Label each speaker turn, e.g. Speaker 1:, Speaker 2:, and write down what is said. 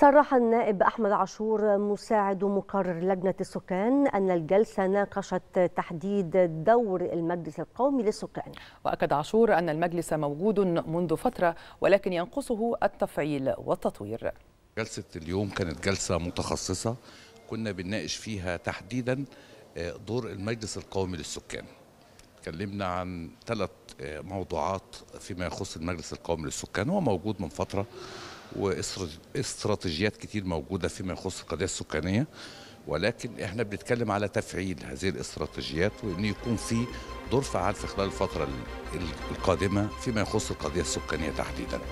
Speaker 1: صرح النائب أحمد عاشور مساعد مقرر لجنة السكان أن الجلسة ناقشت تحديد دور المجلس القومي للسكان
Speaker 2: وأكد
Speaker 3: عاشور أن المجلس موجود منذ فترة ولكن ينقصه التفعيل والتطوير
Speaker 4: جلسة اليوم كانت جلسة متخصصة كنا بنناقش فيها تحديدا آه، دور المجلس القومي للسكان اتكلمنا عن ثلاث آه، موضوعات فيما يخص المجلس القومي للسكان هو موجود من فترة واستراتيجيات كتير موجودة فيما يخص القضية السكانية ولكن احنا بنتكلم على تفعيل هذه الاستراتيجيات وان يكون في دور فعال في خلال الفترة القادمة فيما يخص القضية السكانية تحديدا